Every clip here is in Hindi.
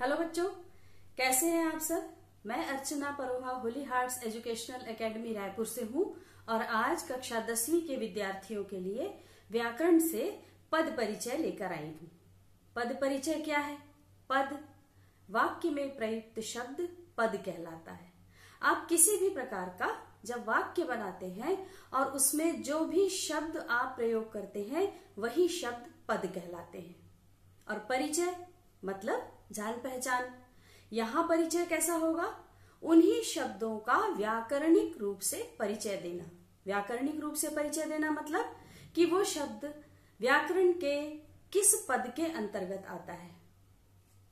हेलो बच्चों कैसे हैं आप सब मैं Archana Paroha Holy Hearts Educational Academy Raipur से हूं और आज कक्षा दसवीं के विद्यार्थियों के लिए व्याकरण से पद परिचय लेकर आई हूं पद परिचय क्या है पद वाक्य में प्रयुक्त शब्द पद कहलाता है आप किसी भी प्रकार का जब वाक्य बनाते हैं और उसमें जो भी शब्द आप प्रयोग करते हैं वही शब्द पद कहलाते हैं और परिचय मतलब जान पहचान यहाँ परिचय कैसा होगा उन्हीं शब्दों का व्याकरणिक रूप से परिचय देना व्याकरणिक रूप से परिचय देना मतलब कि वो शब्द व्याकरण के किस पद के अंतर्गत आता है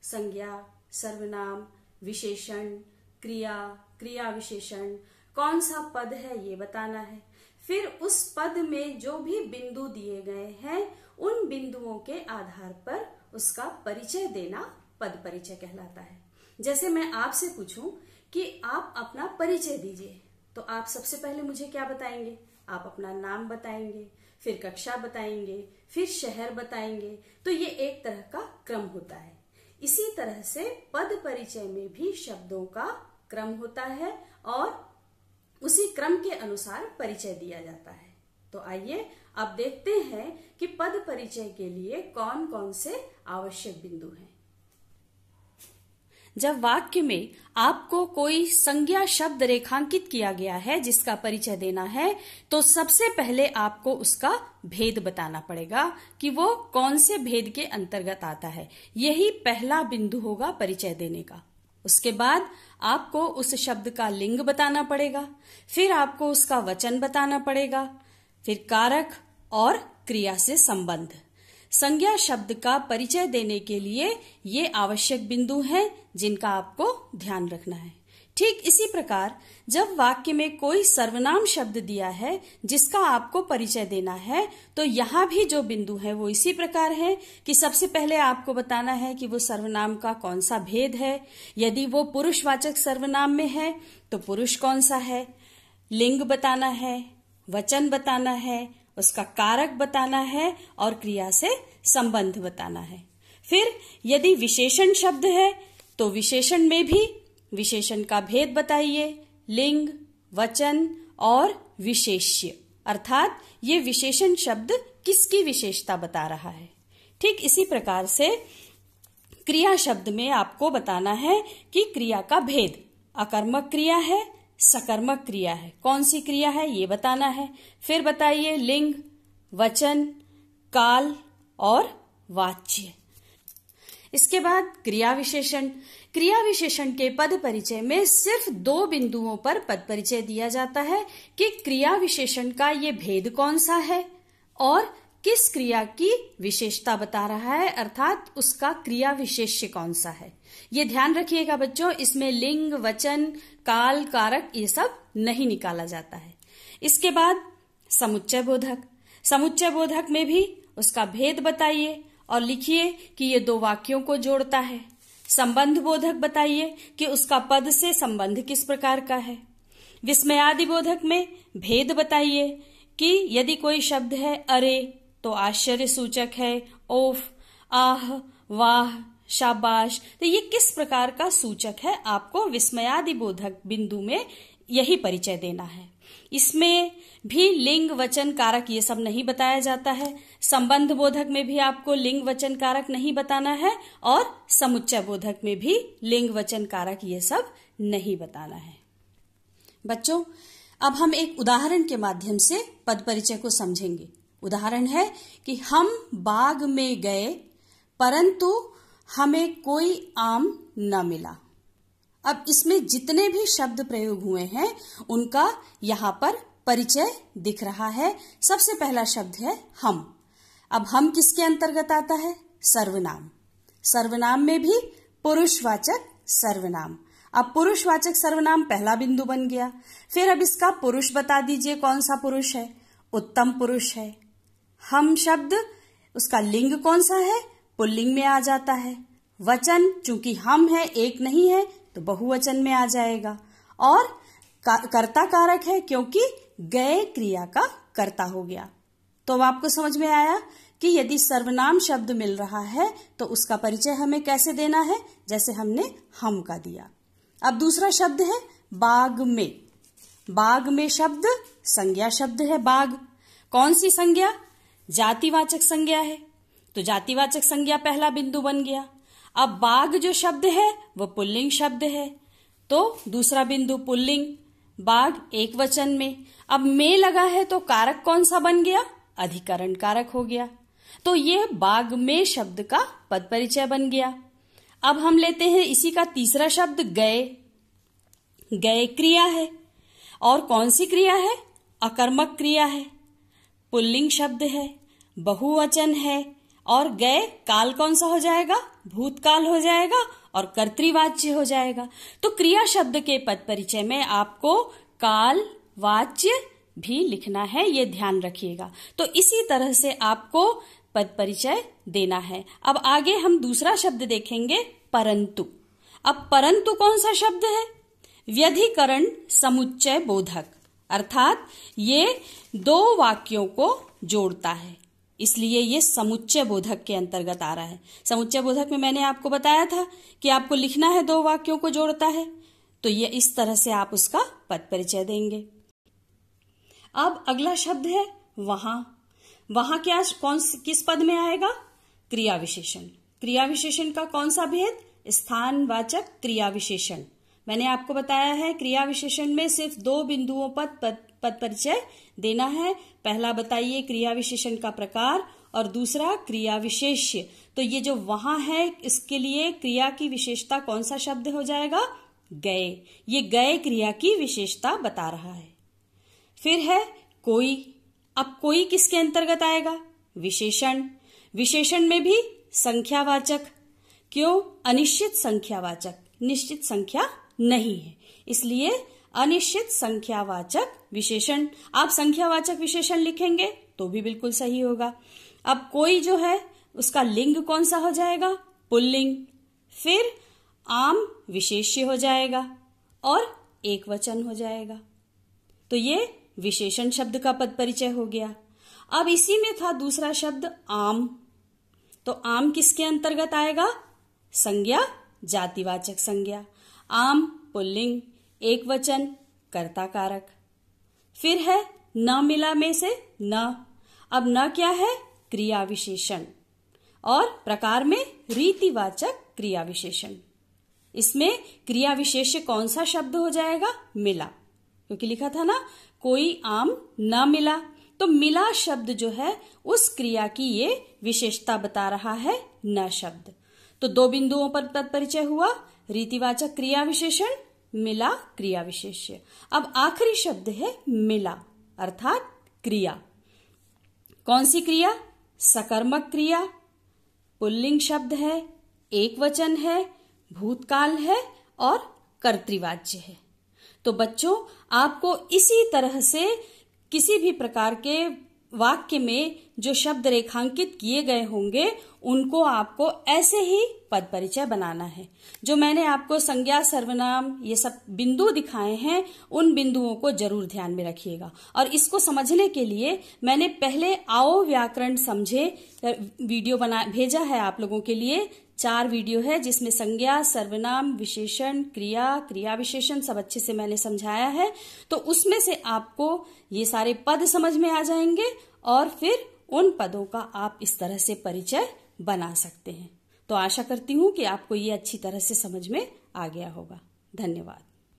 संज्ञा सर्वनाम विशेषण क्रिया क्रिया विशेषण कौन सा पद है ये बताना है फिर उस पद में जो भी बिंदु दिए गए हैं उन बिंदुओं के आधार पर उसका परिचय देना पद परिचय कहलाता है जैसे मैं आपसे पूछूं कि आप अपना परिचय दीजिए तो आप सबसे पहले मुझे क्या बताएंगे आप अपना नाम बताएंगे फिर कक्षा बताएंगे फिर शहर बताएंगे तो ये एक तरह का क्रम होता है इसी तरह से पद परिचय में भी शब्दों का क्रम होता है और उसी क्रम के अनुसार परिचय दिया जाता है तो आइए अब देखते हैं कि पद परिचय के लिए कौन कौन से आवश्यक बिंदु हैं जब वाक्य में आपको कोई संज्ञा शब्द रेखांकित किया गया है जिसका परिचय देना है तो सबसे पहले आपको उसका भेद बताना पड़ेगा कि वो कौन से भेद के अंतर्गत आता है यही पहला बिंदु होगा परिचय देने का उसके बाद आपको उस शब्द का लिंग बताना पड़ेगा फिर आपको उसका वचन बताना पड़ेगा फिर कारक और क्रिया से संबंध संज्ञा शब्द का परिचय देने के लिए ये आवश्यक बिंदु हैं जिनका आपको ध्यान रखना है ठीक इसी प्रकार जब वाक्य में कोई सर्वनाम शब्द दिया है जिसका आपको परिचय देना है तो यहाँ भी जो बिंदु है वो इसी प्रकार है कि सबसे पहले आपको बताना है कि वो सर्वनाम का कौन सा भेद है यदि वो पुरुषवाचक सर्वनाम में है तो पुरुष कौन सा है लिंग बताना है वचन बताना है उसका कारक बताना है और क्रिया से संबंध बताना है फिर यदि विशेषण शब्द है तो विशेषण में भी विशेषण का भेद बताइए लिंग वचन और विशेष्य अर्थात ये विशेषण शब्द किसकी विशेषता बता रहा है ठीक इसी प्रकार से क्रिया शब्द में आपको बताना है कि क्रिया का भेद अकर्मक क्रिया है सकर्मक क्रिया है कौन सी क्रिया है ये बताना है फिर बताइए लिंग वचन काल और वाच्य इसके बाद क्रिया विशेषण क्रिया विशेषण के पद परिचय में सिर्फ दो बिंदुओं पर पद परिचय दिया जाता है कि क्रिया विशेषण का ये भेद कौन सा है और किस क्रिया की विशेषता बता रहा है अर्थात उसका क्रिया विशेष्य कौन सा है ये ध्यान रखिएगा बच्चों इसमें लिंग वचन काल कारक ये सब नहीं निकाला जाता है इसके बाद समुच्चय बोधक समुच्चय बोधक में भी उसका भेद बताइए और लिखिए कि ये दो वाक्यों को जोड़ता है संबंध बोधक बताइए कि उसका पद से संबंध किस प्रकार का है विस्मयादि बोधक में भेद बताइए कि यदि कोई शब्द है अरे तो आश्चर्य सूचक है ओफ आह वाह शाबाश तो ये किस प्रकार का सूचक है आपको विस्मयादि बोधक बिंदु में यही परिचय देना है इसमें भी लिंग वचन कारक ये सब नहीं बताया जाता है संबंध बोधक में भी आपको लिंग वचन कारक नहीं बताना है और समुच्चय बोधक में भी लिंग वचन कारक ये सब नहीं बताना है बच्चों अब हम एक उदाहरण के माध्यम से पद परिचय को समझेंगे उदाहरण है कि हम बाग में गए परंतु हमें कोई आम न मिला अब इसमें जितने भी शब्द प्रयोग हुए हैं उनका यहां पर परिचय दिख रहा है सबसे पहला शब्द है हम अब हम किसके अंतर्गत आता है सर्वनाम सर्वनाम में भी पुरुषवाचक सर्वनाम अब पुरुषवाचक सर्वनाम पहला बिंदु बन गया फिर अब इसका पुरुष बता दीजिए कौन सा पुरुष है उत्तम पुरुष है हम शब्द उसका लिंग कौन सा है पुल्लिंग में आ जाता है वचन चूंकि हम है एक नहीं है तो बहुवचन में आ जाएगा और कर्ता कारक है क्योंकि गए क्रिया का कर्ता हो गया तो अब आपको समझ में आया कि यदि सर्वनाम शब्द मिल रहा है तो उसका परिचय हमें कैसे देना है जैसे हमने हम का दिया अब दूसरा शब्द है बाग में बाग में शब्द संज्ञा शब्द है बाग कौन सी संज्ञा जातिवाचक संज्ञा है तो जातिवाचक संज्ञा पहला बिंदु बन गया अब बाघ जो शब्द है वह पुल्लिंग शब्द है तो दूसरा बिंदु पुल्लिंग बाघ एक वचन में अब मे लगा है तो कारक कौन सा बन गया अधिकरण कारक हो गया तो ये बाघ में शब्द का पद परिचय बन गया अब हम लेते हैं इसी का तीसरा शब्द गए गए क्रिया है और कौन सी क्रिया है अकर्मक क्रिया है पुल्लिंग शब्द है बहुवचन है और गए काल कौन सा हो जाएगा भूतकाल हो जाएगा और कर्तवाच्य हो जाएगा तो क्रिया शब्द के पद परिचय में आपको काल वाच्य भी लिखना है ये ध्यान रखिएगा तो इसी तरह से आपको पद परिचय देना है अब आगे हम दूसरा शब्द देखेंगे परंतु अब परंतु कौन सा शब्द है व्यधिकरण समुच्चय बोधक अर्थात ये दो वाक्यों को जोड़ता है इसलिए ये समुच्चय बोधक के अंतर्गत आ रहा है समुच्चय बोधक में मैंने आपको बताया था कि आपको लिखना है दो वाक्यों को जोड़ता है तो ये इस तरह से आप उसका पद परिचय देंगे अब अगला शब्द है वहां वहां क्या कौन किस पद में आएगा क्रिया विशेषण क्रिया विशेषण का कौन सा भेद स्थानवाचक क्रिया विशेषण मैंने आपको बताया है क्रिया विशेषण में सिर्फ दो बिंदुओं पर पद पद परिचय देना है पहला बताइए क्रिया विशेषण का प्रकार और दूसरा क्रिया विशेष तो ये जो वहां है इसके लिए क्रिया की विशेषता कौन सा शब्द हो जाएगा गए ये गए क्रिया की विशेषता बता रहा है फिर है कोई अब कोई किसके अंतर्गत आएगा विशेषण विशेषण में भी संख्यावाचक क्यों अनिश्चित संख्यावाचक निश्चित संख्या नहीं है इसलिए अनिश्चित संख्यावाचक विशेषण आप संख्यावाचक विशेषण लिखेंगे तो भी बिल्कुल सही होगा अब कोई जो है उसका लिंग कौन सा हो जाएगा पुल्लिंग फिर आम विशेष्य हो जाएगा और एक वचन हो जाएगा तो ये विशेषण शब्द का पद परिचय हो गया अब इसी में था दूसरा शब्द आम तो आम किसके अंतर्गत आएगा संज्ञा जातिवाचक संज्ञा आम पुल्लिंग एक वचन कर्ता कारक फिर है न मिला में से न अब न क्या है क्रिया विशेषण और प्रकार में रीतिवाचक क्रिया विशेषण इसमें क्रिया विशेष कौन सा शब्द हो जाएगा मिला क्योंकि लिखा था ना कोई आम न मिला तो मिला शब्द जो है उस क्रिया की ये विशेषता बता रहा है न शब्द तो दो बिंदुओं पर तत्परिचय हुआ रीतिवाचक क्रिया विशेषण मिला क्रिया विशेष्य अब आखिरी शब्द है मिला अर्थात क्रिया कौन सी क्रिया सकर्मक क्रिया पुल्लिंग शब्द है एक वचन है भूतकाल है और कर्तृवाच्य है तो बच्चों आपको इसी तरह से किसी भी प्रकार के वाक्य में जो शब्द रेखांकित किए गए होंगे उनको आपको ऐसे ही पद परिचय बनाना है जो मैंने आपको संज्ञा सर्वनाम ये सब बिंदु दिखाए हैं उन बिंदुओं को जरूर ध्यान में रखिएगा और इसको समझने के लिए मैंने पहले आओ व्याकरण समझे वीडियो बना भेजा है आप लोगों के लिए चार वीडियो है जिसमें संज्ञा सर्वनाम विशेषण क्रिया क्रिया विशेषण सब अच्छे से मैंने समझाया है तो उसमें से आपको ये सारे पद समझ में आ जाएंगे और फिर उन पदों का आप इस तरह से परिचय बना सकते हैं तो आशा करती हूं कि आपको ये अच्छी तरह से समझ में आ गया होगा धन्यवाद